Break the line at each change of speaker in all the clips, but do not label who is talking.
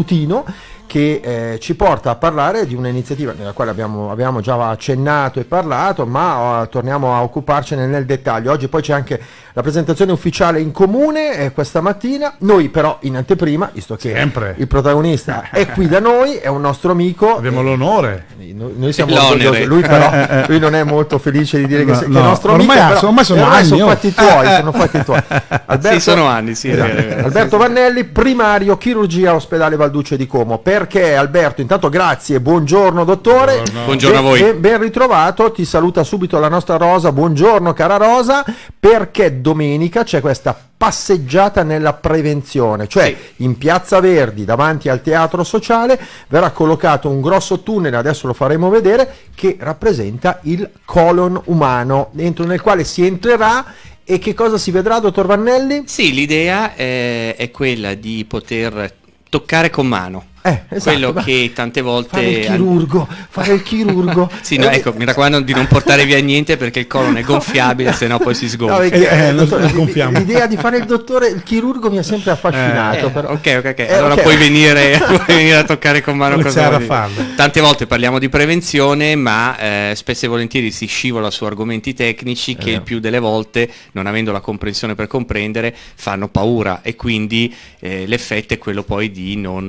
Tutino che eh, ci porta a parlare di un'iniziativa nella quale abbiamo, abbiamo già accennato e parlato, ma uh, torniamo a occuparcene nel dettaglio. Oggi poi c'è anche la presentazione ufficiale in comune eh, questa mattina. Noi però in anteprima, visto che Sempre. il protagonista è qui da noi, è un nostro amico. Abbiamo l'onore. Eh, noi, noi siamo orgogliosi, lui però eh, lui non è molto felice di dire no, che, no. è nostro ormai amico. È, ormai sono, oh. anni, sono fatti tuoi, sono fatti tuoi. Alberto, sì, sono anni, sì, esatto. Alberto Vanelli, primario chirurgia ospedale Valduce di Como. Per perché Alberto, intanto grazie, buongiorno dottore. Buongiorno, buongiorno a voi. Ben, ben ritrovato, ti saluta subito la nostra Rosa, buongiorno cara Rosa, perché domenica c'è questa passeggiata nella prevenzione, cioè sì. in Piazza Verdi davanti al teatro sociale verrà collocato un grosso tunnel, adesso lo faremo vedere, che rappresenta il colon umano, dentro nel quale si entrerà e che cosa si vedrà, dottor Vannelli?
Sì, l'idea è, eh, è, quella di poter toccare con mano eh, esatto, quello che tante volte fare il chirurgo,
fare il chirurgo. sì, no, eh, ecco,
mi raccomando di non portare via niente perché il colon è gonfiabile, se no poi si sgonfia. No, eh,
eh, dottore, eh, l'idea di fare il dottore, il chirurgo mi ha sempre eh. affascinato. Eh, però.
Ok, ok, ok. allora okay. Puoi, venire, puoi venire a toccare con mano non cosa vuoi Tante volte parliamo di prevenzione, ma spesso e volentieri si scivola su argomenti tecnici che il più delle volte, non avendo la comprensione per comprendere, fanno paura e quindi l'effetto è quello poi di non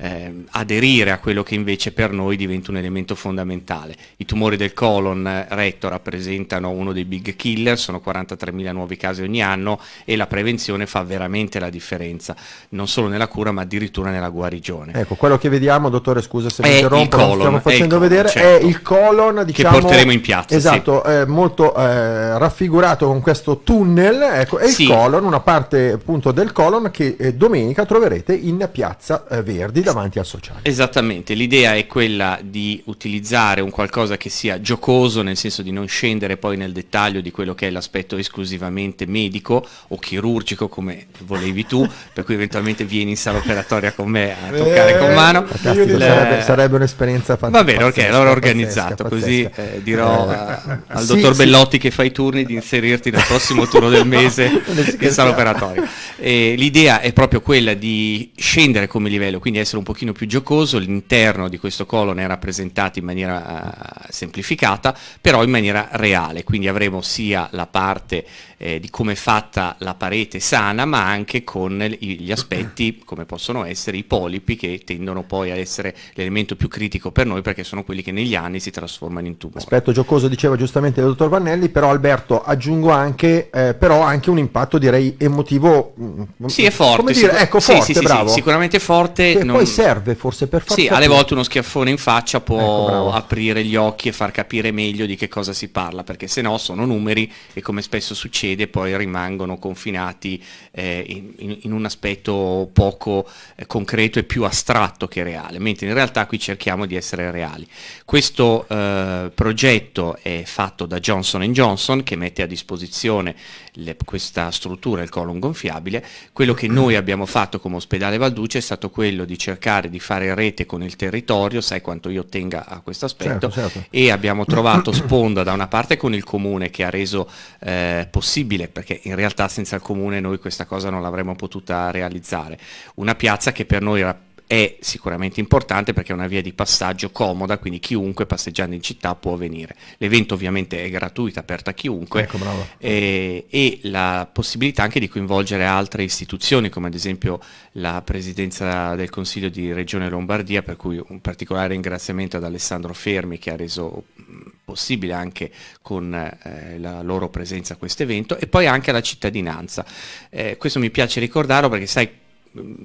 eh, aderire a quello che invece per noi diventa un elemento fondamentale. I tumori del colon eh, retto rappresentano uno dei big killer, sono 43.000 nuovi casi ogni anno e la prevenzione fa veramente la differenza, non solo nella cura ma addirittura nella guarigione.
Ecco, quello che vediamo, dottore, scusa se mi interrompo, colon, stiamo facendo colon, vedere, certo. è il colon diciamo, che porteremo in piazza. Esatto, sì. molto eh, raffigurato con questo tunnel, ecco, e sì. il colon, una parte appunto del colon che eh, domenica troverete in piazza eh, Verdi davanti al sociale.
Esattamente, l'idea è quella di utilizzare un qualcosa che sia giocoso, nel senso di non scendere poi nel dettaglio di quello che è l'aspetto esclusivamente medico o chirurgico come volevi tu, per cui eventualmente vieni in sala operatoria con me a eh, toccare eh, con mano. Le... Sarebbe, sarebbe, un'esperienza fantastica. Va bene, ok, allora organizzato, pazzesca, pazzesca. così eh, dirò eh, eh al sì, dottor Bellotti che fa i turni di inserirti nel prossimo turno del mese no, in sala operatoria. l'idea è proprio quella di scendere come livello, quindi essere un pochino più giocoso, l'interno di questo colon è rappresentato in maniera uh, semplificata, però in maniera reale, quindi avremo sia la parte eh, di come è fatta la parete sana, ma anche con gli aspetti come possono essere i polipi che tendono poi a essere l'elemento più critico per noi perché sono quelli che negli anni si trasformano in tumore.
Aspetto giocoso diceva giustamente il dottor Vannelli, però Alberto aggiungo anche, eh, però anche un impatto direi emotivo.
Mm, mm, sì, è forte. Come dire, ecco, sì, forte, sì, sì, bravo. sicuramente forte. Che non poi serve forse per far Sì, alle volte uno schiaffone in faccia può ecco, aprire gli occhi e far capire meglio di che cosa si parla, perché se no sono numeri e come spesso succede poi rimangono confinati eh, in, in, un aspetto poco eh, concreto e più astratto che reale, mentre in realtà qui cerchiamo di essere reali. Questo eh, progetto è fatto da Johnson Johnson che mette a disposizione le, questa struttura, il colon gonfiabile, quello che noi abbiamo fatto come ospedale Valduce è stato quello di cercare cercare di fare rete con il territorio, sai quanto io tenga a questo aspetto, certo, certo. e abbiamo trovato sponda da una parte con il comune che ha reso eh, possibile, perché in realtà senza il comune noi questa cosa non l'avremmo potuta realizzare, una piazza che per noi era è sicuramente importante perché è una via di passaggio comoda, quindi chiunque passeggiando in città può venire. L'evento ovviamente è gratuito, aperto a chiunque ecco, e, eh, e, la possibilità anche di coinvolgere altre istituzioni come ad esempio la Presidenza del Consiglio di Regione Lombardia, per cui un particolare ringraziamento ad Alessandro Fermi che ha reso mm, possibile anche con eh, la loro presenza a questo evento e poi anche alla cittadinanza. Eh, questo mi piace ricordarlo perché sai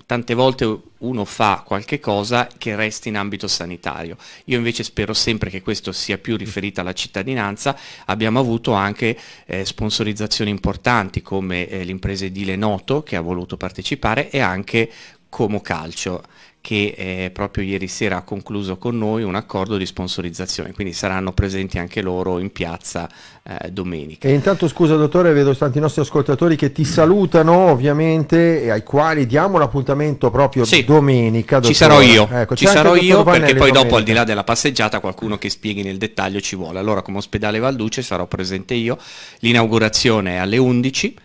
tante volte uno fa qualche cosa che resti in ambito sanitario. Io invece spero sempre che questo sia più riferito alla cittadinanza. Abbiamo avuto anche eh, sponsorizzazioni importanti come eh, l'impresa edile Noto che ha voluto partecipare e anche Como Calcio che eh, proprio ieri sera ha concluso con noi un accordo di sponsorizzazione, quindi saranno presenti anche loro in piazza eh, domenica.
E intanto scusa dottore, vedo tanti nostri ascoltatori che ti salutano ovviamente e ai quali diamo l'appuntamento proprio sì. domenica. Dottore. Ci sarò io, ecco, ci sarò io Pannelli perché poi domenica. dopo al di
là della passeggiata qualcuno che spieghi nel dettaglio ci vuole. Allora come ospedale Valduce sarò presente io, l'inaugurazione è alle 11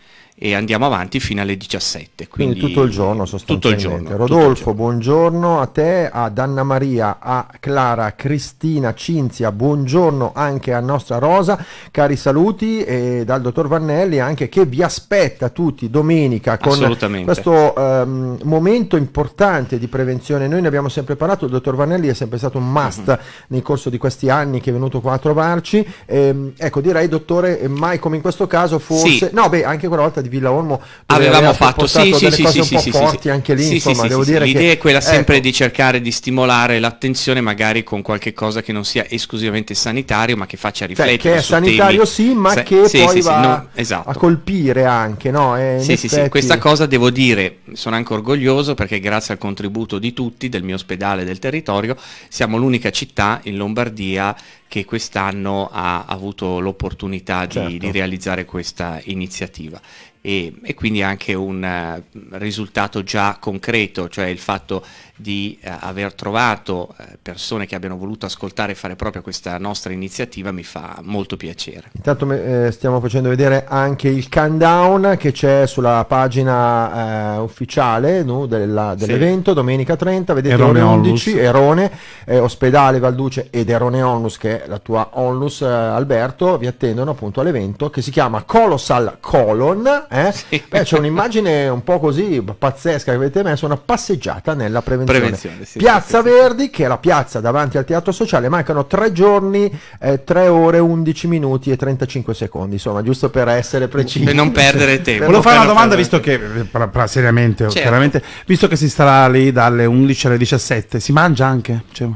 e andiamo avanti fino alle 17. Quindi, quindi tutto il giorno sostanzialmente. Tutto il giorno, Rodolfo, il giorno.
buongiorno a te, a Anna Maria, a Clara, Cristina, Cinzia, buongiorno anche a nostra Rosa, cari saluti e dal dottor Vannelli anche che vi aspetta tutti domenica con questo um, momento importante di prevenzione. Noi ne abbiamo sempre parlato, il dottor Vannelli è sempre stato un mhm. must uh -huh. nel corso di questi anni che è venuto qua a trovarci. Ehm, ecco, direi dottore, mai come in questo caso forse... Sì. No, beh, anche quella volta di Villa Olmo avevamo fatto sì, sì, sì, sì, sì, forti anche lì, sì, insomma, sì, devo dire l'idea che... è quella ecco. sempre ecco.
di cercare di stimolare l'attenzione magari con qualche cosa che non sia esclusivamente sanitario, ma che faccia cioè, riflettere cioè, che è sanitario temi. sì, ma Se... che poi va no, esatto. a
colpire anche, no? Eh, sì, effetti... sì, questa cosa
devo dire, sono anche orgoglioso perché grazie al contributo di tutti del mio ospedale del territorio, siamo l'unica città in Lombardia che quest'anno ha avuto l'opportunità certo. di, realizzare questa iniziativa e, e, quindi anche un eh, risultato già concreto, cioè il fatto di eh, aver trovato eh, persone che abbiano voluto ascoltare e fare proprio questa nostra iniziativa mi fa molto piacere.
Intanto eh, stiamo facendo vedere anche il countdown che c'è sulla pagina eh, ufficiale no, dell'evento, sì. domenica 30, vedete Erone 11, Onlus. Erone, eh, ospedale Valduce ed Erone Onlus, che è la tua Onlus Alberto, vi attendono appunto all'evento che si chiama Colossal Colon eh? sì. c'è un'immagine un po' così pazzesca che avete messo, una passeggiata nella prevenzione. prevenzione sì, piazza sì, Verdi, che è la piazza davanti al teatro sociale, mancano tre giorni, eh, 3 ore, 11 minuti e 35 secondi, insomma, giusto per essere precisi. Per non perdere tempo. Volevo fare una domanda, visto che, eh, pra, pra, seriamente, certo. visto che si starà lì dalle 11 alle 17, si mangia anche? Cioè,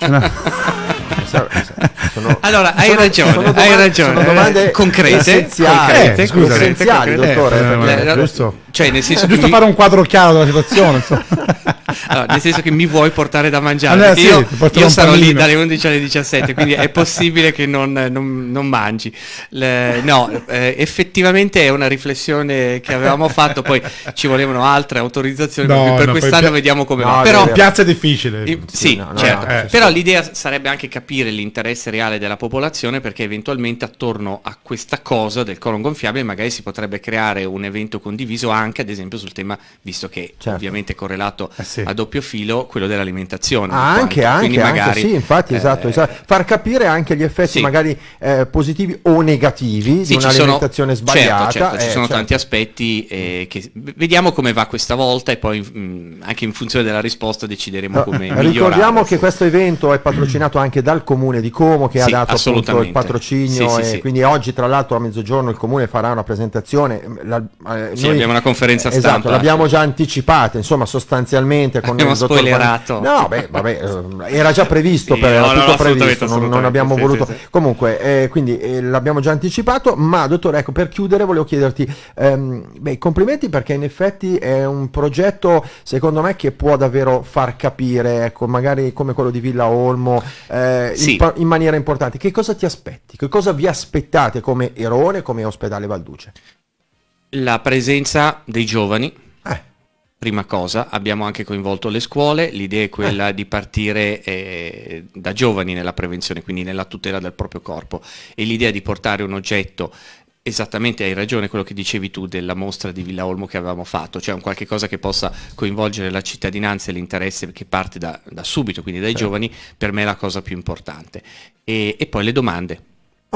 una... Sono, allora, hai sono, ragione, sono domande, hai ragione. Sono domande concrete, concrete, eh, scusa, concrete, essenziali, concrete, eh, eh, dottore. Eh, eh, eh, giusto. Cioè, nel senso, giusto fare un quadro chiaro della situazione
allora, nel senso che mi vuoi portare da mangiare. Allora, eh, sì, io, sarò lì dalle 11 alle 17, quindi è possibile che non, non, non mangi. Le, no, eh, effettivamente è una riflessione che avevamo fatto, poi ci volevano altre autorizzazioni, no, per no, quest'anno poi, vediamo come no, va. Però, piazza è difficile. I, sì, certo. Eh, però l'idea sarebbe anche capire l'interesse reale della popolazione perché eventualmente attorno a questa cosa del colon gonfiabile magari si potrebbe creare un evento condiviso anche ad esempio sul tema, visto che certo. ovviamente è correlato eh sì a doppio filo quello dell'alimentazione. Ah, anche, anche, magari, anche, sì, infatti, eh, esatto,
esatto, Far capire anche gli effetti sì. magari eh, positivi o negativi sì, di un'alimentazione sono, certo, sbagliata. Certo, certo, eh, ci sono certo.
tanti aspetti eh, che vediamo come va questa volta e poi mh, mm, anche in funzione della risposta decideremo come eh, migliorare. Ricordiamo
che questo evento è patrocinato anche dal comune di Como che ha dato appunto il patrocinio e quindi oggi tra l'altro a mezzogiorno il comune farà una presentazione. Mm, la, eh, noi, abbiamo una conferenza esatto, stampa. Esatto, l'abbiamo già anticipata, insomma sostanzialmente ovviamente con abbiamo il dottor spoilerato Van... no beh vabbè eh, era già previsto sì, per, era tutto no, previsto non, non, abbiamo sì, voluto sì, comunque eh, quindi eh, l'abbiamo già anticipato ma dottore ecco per chiudere volevo chiederti ehm, beh, complimenti perché in effetti è un progetto secondo me che può davvero far capire ecco magari come quello di Villa Olmo eh, in, in maniera importante che cosa ti aspetti che cosa vi aspettate come Erone come ospedale Valduce
la presenza dei giovani Prima cosa, abbiamo anche coinvolto le scuole, l'idea è quella eh. di partire eh, da giovani nella prevenzione, quindi nella tutela del proprio corpo e l'idea di portare un oggetto Esattamente, hai ragione quello che dicevi tu della mostra di Villa Olmo che avevamo fatto, cioè un qualche cosa che possa coinvolgere la cittadinanza e l'interesse che parte da, da, subito, quindi dai certo. giovani, per me è la cosa più importante. e, e poi le domande,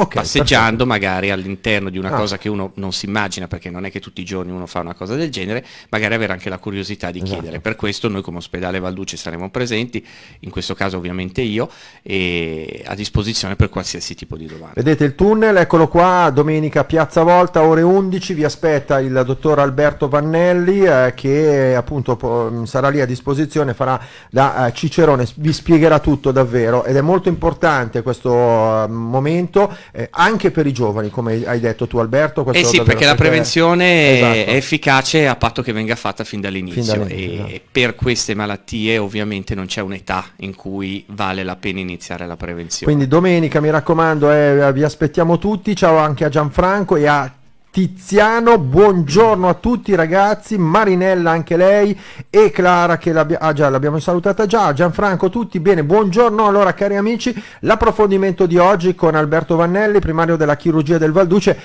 okay, passeggiando perfetto. magari all'interno di una ah. cosa che uno non si immagina perché non è che tutti i giorni uno fa una cosa del genere, magari avere anche la curiosità di esatto. chiedere. Per questo noi come ospedale Valduce saremo presenti, in questo caso ovviamente io, e a disposizione per qualsiasi tipo di domanda.
Vedete il tunnel, eccolo qua, domenica Piazza Volta, ore 11, vi aspetta il dottor Alberto Vannelli eh, che appunto può, sarà lì a disposizione, farà da eh, Cicerone, vi spiegherà tutto davvero ed è molto importante questo eh, momento eh, anche per i giovani, come hai detto tu Alberto. Eh sì, perché la
prevenzione esatto. è efficace a patto che venga fatta fin dall'inizio, fin dall'inizio e esatto. per queste malattie ovviamente non c'è un'età in cui vale la pena iniziare la prevenzione. Quindi
domenica mi raccomando, eh, vi aspettiamo tutti, ciao anche a Gianfranco e a Tiziano, buongiorno a tutti ragazzi, Marinella anche lei e Clara che ah già, l'abbiamo salutata già, Gianfranco tutti, bene, buongiorno allora cari amici, l'approfondimento di oggi con Alberto Vannelli, primario della chirurgia del Valduce,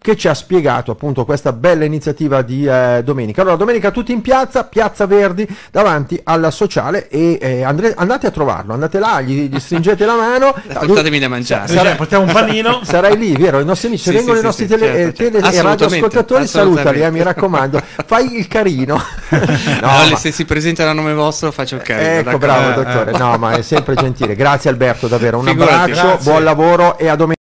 che ci ha spiegato appunto questa bella iniziativa di eh, domenica. Allora, domenica tutti in piazza, Piazza Verdi, davanti alla sociale e eh, andre, andate a trovarlo, andate là, gli, gli stringete la mano.
Portatemi da mangiare. Sarai, portiamo un panino. Sarai lì, vero? I nostri amici, sì, vengono sì, i nostri sì, tele, certo, certo. tele certo. Eh, e radioascoltatori, salutali, eh, mi
raccomando. Fai il carino. no,
no ma... se si presentano a nome vostro faccio il carino. Ecco, bravo eh, eh. dottore. No, ma è sempre gentile. Grazie Alberto, davvero. Un Figurati, abbraccio, grazie. buon
lavoro e a domenica.